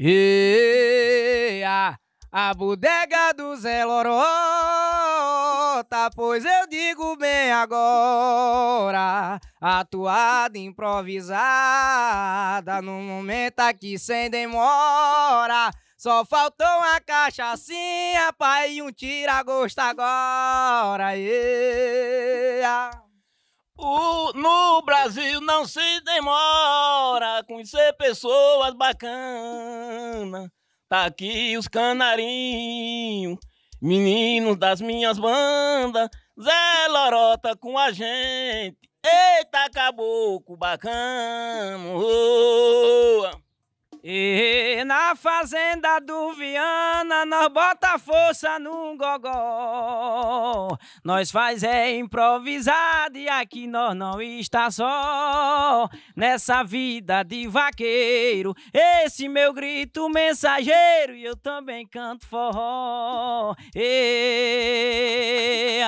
E a, a bodega do Zé Lorota, pois eu digo bem agora, atuada improvisada, no momento aqui sem demora. Só faltou uma cachaçinha, pai, e um tira-gosto agora. Yeah. O, no Brasil não se demora conhecer pessoas bacanas. Tá aqui os canarinhos, meninos das minhas bandas. Zé Lorota com a gente. Eita, caboclo bacana. Oh. E na fazenda do Viana nós bota força no gogó. Nós faz é improvisado e aqui nós não está só. Nessa vida de vaqueiro, esse meu grito mensageiro e eu também canto forró. E...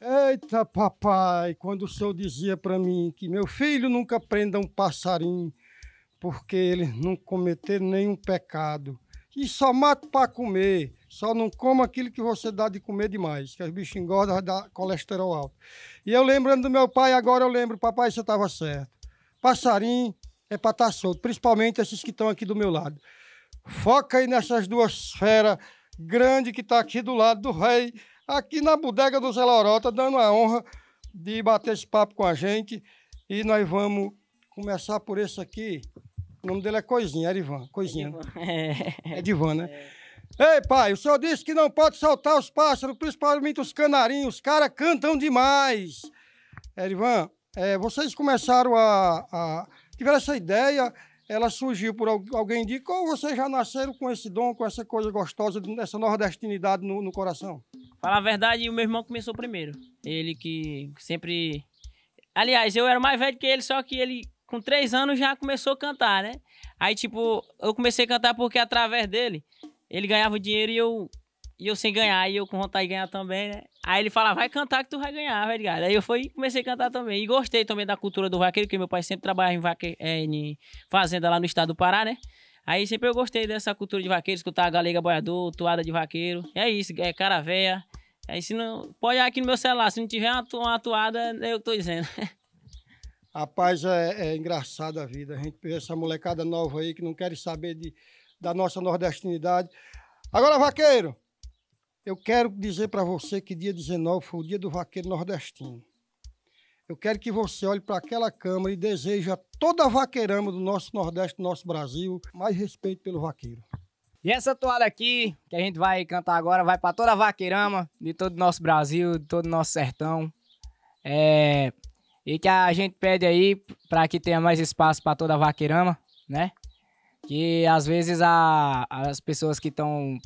Eita papai, quando o senhor dizia para mim que meu filho nunca prenda um passarinho porque eles não cometeram nenhum pecado. E só mata para comer, só não coma aquilo que você dá de comer demais, que as bichas engordam, dá colesterol alto. E eu lembrando do meu pai, agora eu lembro, papai, você estava certo. Passarim é para estar tá solto, principalmente esses que estão aqui do meu lado. Foca aí nessas duas feras grandes que está aqui do lado do rei, aqui na bodega do Zé dando a honra de bater esse papo com a gente. E nós vamos começar por esse aqui, o nome dele é Coisinha, é era Ivan. Coisinha. É, é Divan, né? É. Ei, pai, o senhor disse que não pode soltar os pássaros, principalmente os canarinhos. Os caras cantam demais. É, Erivan, é, vocês começaram a, a, tiveram essa ideia, ela surgiu por alguém indica, ou vocês já nasceram com esse dom, com essa coisa gostosa, essa nordestinidade no, no coração? Falar a verdade, o meu irmão começou primeiro. Ele que sempre. Aliás, eu era mais velho que ele, só que ele com três anos já começou a cantar, né? Aí, tipo, eu comecei a cantar porque através dele, ele ganhava dinheiro e eu, e eu sem ganhar, e eu com vontade de ganhar também, né? Aí ele falava, vai cantar que tu vai ganhar, vai tá ligar. Aí eu fui comecei a cantar também. E gostei também da cultura do vaqueiro, porque meu pai sempre trabalhava em, vaque... É, em fazenda lá no estado do Pará, né? Aí sempre eu gostei dessa cultura de vaqueiro, escutar a galega boiador, toada de vaqueiro. É isso, é cara véia. Aí se não. Pode olhar aqui no meu celular, se não tiver uma, uma toada, eu tô dizendo. Rapaz, é, é engraçada a vida. A gente vê essa molecada nova aí que não quer saber de, da nossa nordestinidade. Agora, vaqueiro, eu quero dizer para você que dia 19 foi o dia do vaqueiro nordestino. Eu quero que você olhe para aquela Câmara e deseje a toda a vaqueirama do nosso Nordeste, do nosso Brasil, mais respeito pelo vaqueiro. E essa toada aqui, que a gente vai cantar agora, vai para toda a vaqueirama de todo o nosso Brasil, de todo o nosso sertão. É, e que a gente pede aí para que tenha mais espaço para toda a vaqueirama, né? Que às vezes a, as pessoas que estão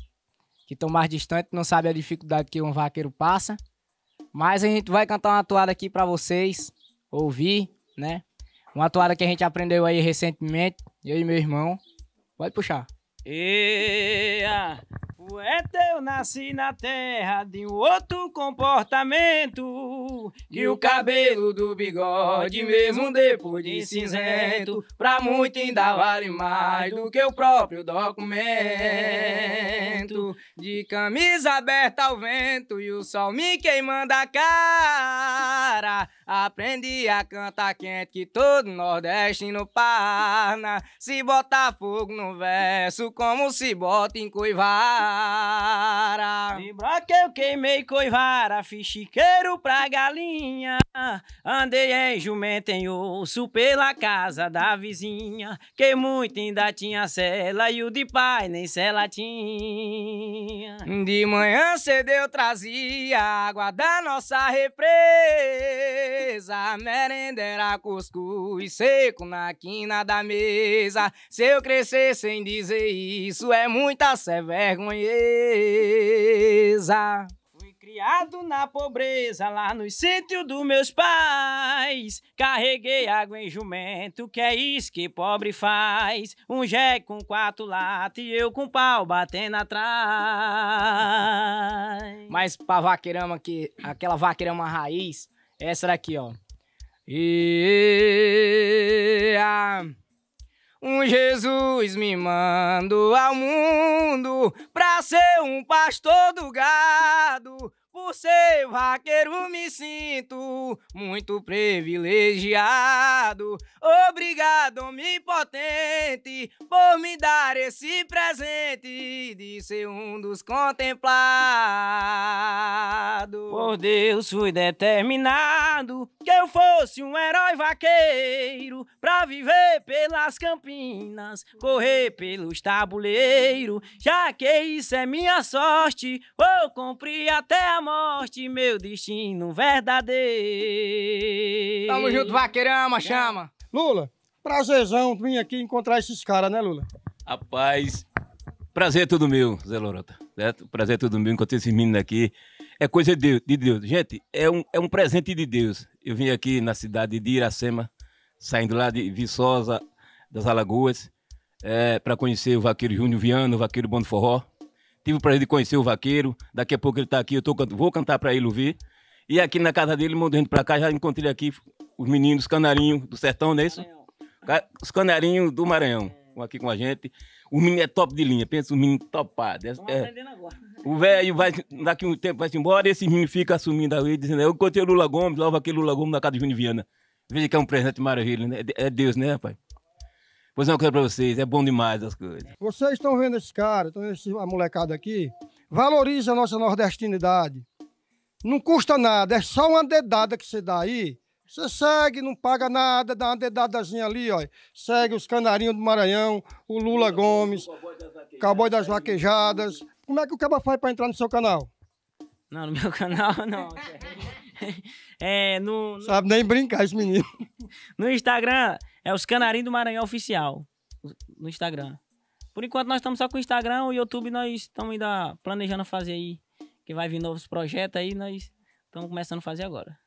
que estão mais distantes não sabem a dificuldade que um vaqueiro passa. Mas a gente vai cantar uma toada aqui para vocês ouvir, né? Uma toada que a gente aprendeu aí recentemente, eu e meu irmão. Pode puxar. Eia! Poeta, é eu nasci na terra de um outro comportamento. E o cabelo do bigode, mesmo depois de cinzento, pra muito ainda vale mais do que o próprio documento. De camisa aberta ao vento e o sol me queimando a cara. Aprendi a cantar quente que todo nordestino parna. Se botar fogo no verso, como se bota em coivar vara. que eu queimei coivara, fiz chiqueiro pra galinha. Andei em é jumento em osso pela casa da vizinha. Que muito ainda tinha cela e o de pai nem cela tinha. De manhã cedo eu trazia água da nossa represa. merenda era cuscuz seco na quina da mesa. Se eu crescer sem dizer isso, é muita sé vergonha Fui criado na pobreza, lá no sítio dos meus pais. Carreguei água em jumento, que é isso que pobre faz. Um jeque com quatro latas e eu com pau batendo atrás. Mas pra vaqueirama, que, aquela vaqueirama raiz, essa daqui, ó. E... -a. Um Jesus me mandou ao mundo pra ser um pastor do gado. Por ser vaqueiro me sinto muito privilegiado. Obrigado, omnipotente, por me dar esse presente de ser um dos contemplados. Por Deus fui determinado que eu fosse um herói vaqueiro pra viver pelas campinas, correr pelos tabuleiros, já que isso é minha sorte, vou cumprir até a morte, meu destino verdadeiro. Tamo junto, vaqueirama, chama. Lula, prazerzão vir aqui encontrar esses caras, né, Lula? Rapaz, prazer é tudo meu, Zé Lorota. Certo? Prazer é tudo meu encontrar esses meninos aqui. É coisa de Deus. Gente, é um, é um presente de Deus. Eu vim aqui na cidade de Iracema, saindo lá de Viçosa, das Alagoas, é, para conhecer o vaqueiro Júnior Viano, o vaqueiro Bando Forró, Tive o prazer de conhecer o Vaqueiro. Daqui a pouco ele está aqui, eu tô, vou cantar para ele ouvir. E aqui na casa dele, mandando para cá, já encontrei aqui os meninos canarinhos do sertão, não é isso? Os canarinhos do Maranhão é. aqui com a gente. O menino é top de linha, pensa, o menino topado. É, é. O velho vai, daqui um tempo vai -se embora, e esse menino fica assumindo aí, dizendo, eu encontrei o Lula Gomes, lá aquele Lula Gomes na casa de Júnior Viana. Veja que é um presente maravilhoso, né? É, é Deus, né, rapaz? Pois é, uma coisa pra vocês, é bom demais as coisas. Vocês estão vendo esses caras, estão vendo essa molecada aqui, valoriza a nossa nordestinidade. Não custa nada, é só uma dedada que você dá aí. Você segue, não paga nada, dá uma dedadazinha ali, ó. Segue os Canarinhos do Maranhão, o Lula Gomes, o Cowboy das Vaquejadas. Como é que o Caba faz pra entrar no seu canal? Não, no meu canal não. É, no, no... Sabe nem brincar esse menino. No Instagram é os Canarim do Maranhão Oficial no Instagram. Por enquanto nós estamos só com o Instagram, o YouTube nós estamos ainda planejando fazer aí, que vai vir novos projetos aí, nós estamos começando a fazer agora.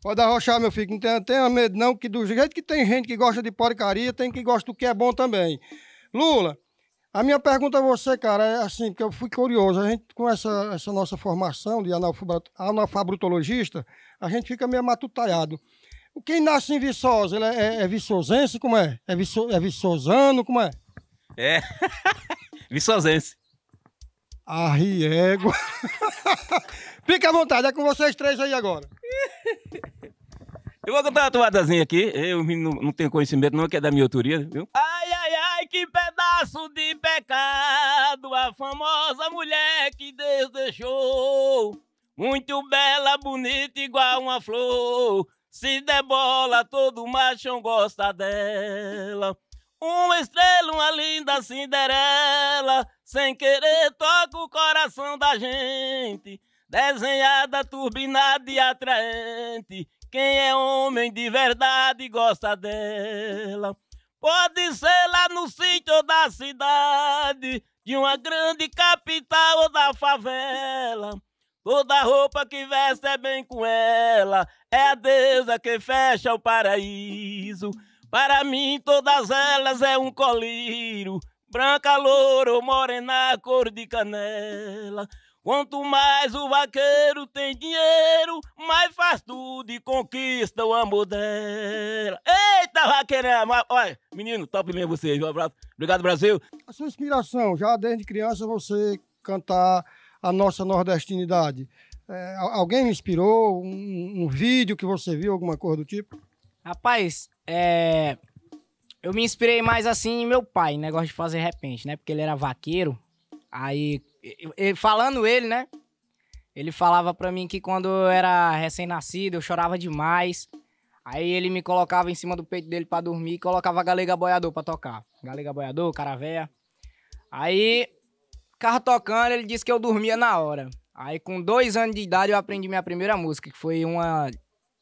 Pode arrochar, meu filho, não tenha, tenha medo não, que do jeito que tem gente que gosta de porcaria, tem que gosta do que é bom também. Lula, a minha pergunta a você, cara, é assim, porque eu fui curioso. A gente, com essa, essa nossa formação de analfabetologista, a gente fica meio matutalhado. Quem nasce em Viçosa, ele é, né? é, é viçosense, como é? É, viço, é viçosano, como é? É, viçosense. A riego. Fica à vontade, é com vocês três aí agora. Eu vou contar uma toadazinha aqui. Eu não, não tenho conhecimento, não, que é da minha autoria, viu? Ai, ai, ai, que pedaço de pecado! A famosa mulher que Deus deixou. Muito bela, bonita, igual uma flor. Se der bola, todo machão gosta dela. Uma estrela, uma linda Cinderela, sem querer toca o coração da gente. Desenhada, turbinada e atraente, quem é homem de verdade gosta dela. Pode ser lá no sítio da cidade, de uma grande capital ou da favela. Toda roupa que veste é bem com ela, é a deusa que fecha o paraíso. Para mim, todas elas é um colírio, branca, loura ou morena, cor de canela. Quanto mais o vaqueiro tem dinheiro, mais faz tudo e conquista o amor dela. Eita, vaqueirão! Olha, menino, top mesmo vocês. Um abraço. Obrigado, Brasil. A sua inspiração, já desde criança, você cantar a nossa nordestinidade? É, alguém inspirou? Um, um, vídeo que você viu, alguma coisa do tipo? Rapaz, é... eu me inspirei mais assim em meu pai, negócio né? de fazer repente, né? Porque ele era vaqueiro. Aí, falando ele, né? Ele falava pra mim que quando eu era recém-nascido, eu chorava demais. Aí ele me colocava em cima do peito dele para dormir e colocava galega boiador pra tocar. Galega boiador, caravéia. Aí Carro tocando, ele disse que eu dormia na hora. Aí com dois anos de idade eu aprendi minha primeira música, que foi uma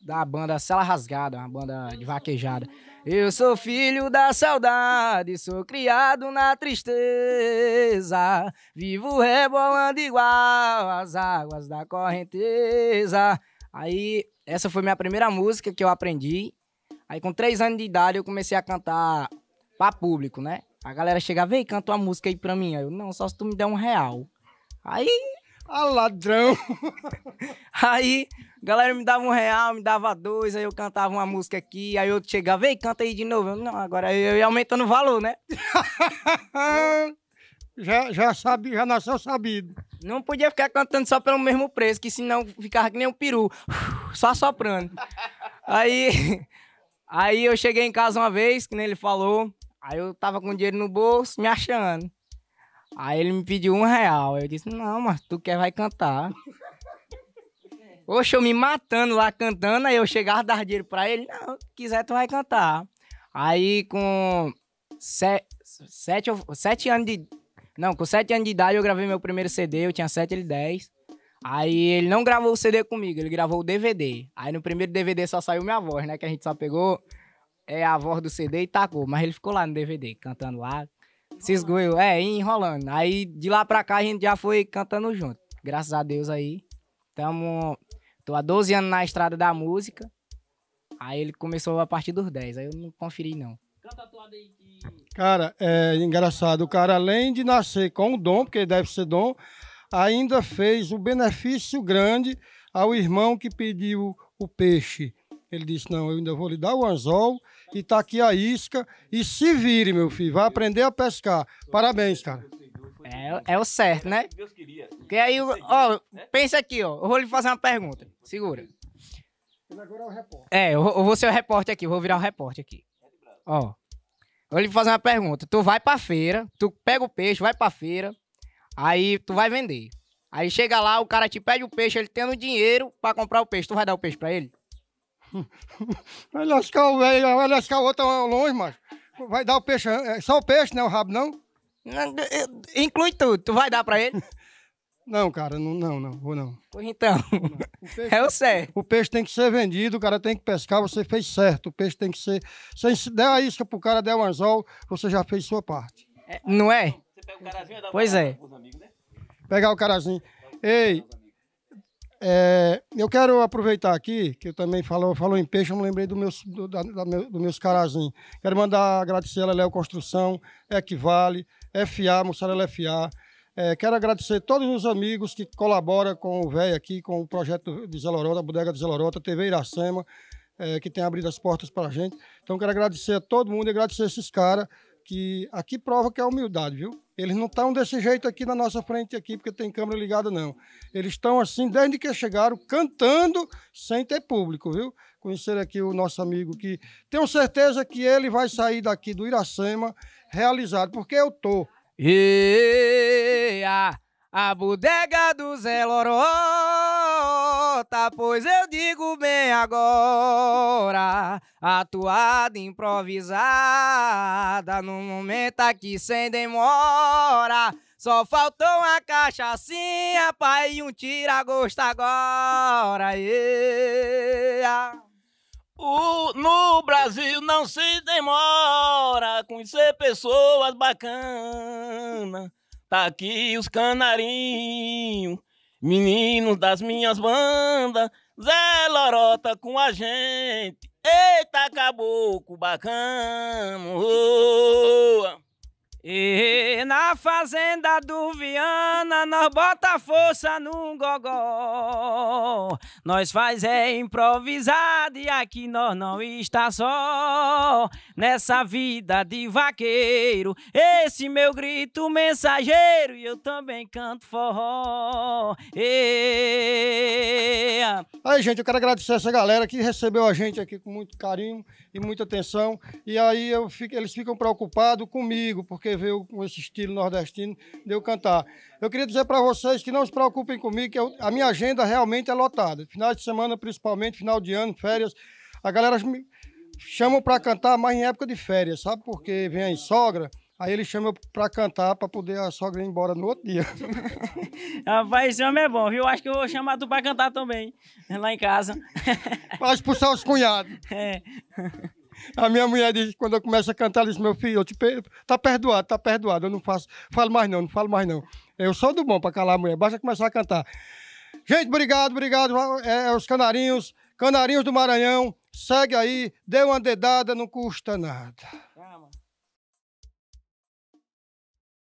da banda Sala Rasgada, uma banda de vaquejada. Eu sou filho da saudade, sou criado na tristeza, vivo rebolando igual as águas da correnteza. Aí, essa foi minha primeira música que eu aprendi. Aí, com três anos de idade, eu comecei a cantar para público, né? A galera chegava, e canta uma música aí pra mim. Aí eu, não, só se tu me der um real. Aí. Ah, ladrão! aí, a galera me dava um real, me dava dois, aí eu cantava uma música aqui, aí eu chegava, e canta aí de novo. Eu, não, agora eu ia aumentando o valor, né? já, já sabe, já nasceu sabido. Não podia ficar cantando só pelo mesmo preço, que senão ficava que nem um peru, só soprando. Aí, aí eu cheguei em casa uma vez, que nem ele falou, Aí eu tava com dinheiro no bolso, me achando. Aí ele me pediu um real. Eu disse, não, mas tu quer vai cantar. Oxe, eu me matando lá cantando, aí eu chegava dar dinheiro pra ele, não, se quiser tu vai cantar. Aí com sete, sete, sete anos de. Não, com sete anos de idade eu gravei meu primeiro CD, eu tinha sete, ele dez. Aí ele não gravou o CD comigo, ele gravou o DVD. Aí no primeiro DVD só saiu minha voz, né? Que a gente só pegou é a voz do CD e tacou. Mas ele ficou lá no DVD, cantando lá. Se esgoiou, é, enrolando. Aí de lá pra cá a gente já foi cantando junto. Graças a Deus aí. Tamo. Tô há 12 anos na estrada da música. Aí ele começou a partir dos 10. Aí eu não conferi, não. Canta a toada aí que. Cara, é engraçado. O cara, além de nascer com o dom, porque deve ser dom, ainda fez o um benefício grande ao irmão que pediu o peixe. Ele disse: Não, eu ainda vou lhe dar o anzol que tá aqui a isca. E se vire, meu filho. Vai aprender a pescar. Parabéns, cara. É, é o certo, né? Deus queria. Que aí, ó, pensa aqui, ó. Eu vou lhe fazer uma pergunta. Segura. Agora é o repórter. É, eu, vou ser o repórter aqui, eu vou virar o repórter aqui. Ó. vou lhe fazer uma pergunta. Tu vai pra feira, tu pega o peixe, vai pra feira, aí tu vai vender. Aí chega lá, o cara te pede o peixe, ele tendo dinheiro pra comprar o peixe. Tu vai dar o peixe pra ele? Vai lascar o velho, vai lascar o outro longe, mas vai dar o peixe, é, só o peixe, né? O rabo não? É, inclui tudo, tu vai dar pra ele? Não, cara, não, não, não vou não. Pois então, O peixe, é o certo. O peixe tem que ser vendido, o cara tem que pescar, você fez certo. O peixe tem que ser. Se der a isca pro cara, der o um anzol, você já fez sua parte. É, não é? Você pega o carazinho e dá pois é. Amigos, né? Pegar o carazinho. Ei, é, eu quero aproveitar aqui, que eu também falou, falou em peixe, eu me lembrei do meus, do, meu do meus carazinhos. Quero mandar agradecer a Léo Construção, Equivale, é FA, Mussarela FA. É, quero agradecer todos os amigos que colaboram com o VEI aqui, com o projeto de Zelorota, a Bodega de Zelorota, TV Iracema, é, que tem abrido as portas para a gente. Então, quero agradecer a todo mundo e agradecer a esses caras que aqui prova que é humildade, viu? Eles não estão desse jeito aqui na nossa frente aqui, porque tem câmera ligada, não. Eles estão assim, desde que chegaram, cantando sem ter público, viu? Conhecer aqui o nosso amigo que tenho certeza que ele vai sair daqui do Iracema realizado, porque eu tô. E a, a bodega do Zé Loró pois eu digo bem agora. Atuada improvisada, no momento aqui sem demora. Só faltou uma cachaçinha, pai, e um tira-gosto agora. Yeah. O, no Brasil não se demora conhecer pessoas bacanas. Tá aqui os canarinhos Meninos das minhas bandas, Zé Lorota com a gente. Eita, caboclo bacana. Oh. E na fazenda do Viana nós bota força no gogó. Nós faz é improvisado e aqui nós não está só. Nessa vida de vaqueiro, esse meu grito mensageiro e eu também canto forró. E Aí, gente, eu quero agradecer essa galera que recebeu a gente aqui com muito carinho e muita atenção. E aí eu fico, eles ficam preocupados comigo, porque veio com esse estilo nordestino de eu cantar. Eu queria dizer para vocês que não se preocupem comigo, que eu, a minha agenda realmente é lotada. Final de semana, principalmente, final de ano, férias. A galera me chamam para cantar mais em época de férias, sabe? Porque vem aí sogra Aí ele chama pra cantar pra poder a sogra ir embora no outro dia. Rapaz, esse homem é bom, viu? Acho que eu vou chamar tu pra cantar também, lá em casa. pra expulsar os cunhados. É. A minha mulher diz, quando eu começo a cantar, ela diz, meu filho, eu te per... tá perdoado, tá perdoado, eu não faço, falo mais não, não falo mais não. Eu sou do bom pra calar a mulher, basta começar a cantar. Gente, obrigado, obrigado, é, é os canarinhos, canarinhos do Maranhão, segue aí, dê uma dedada, não custa nada.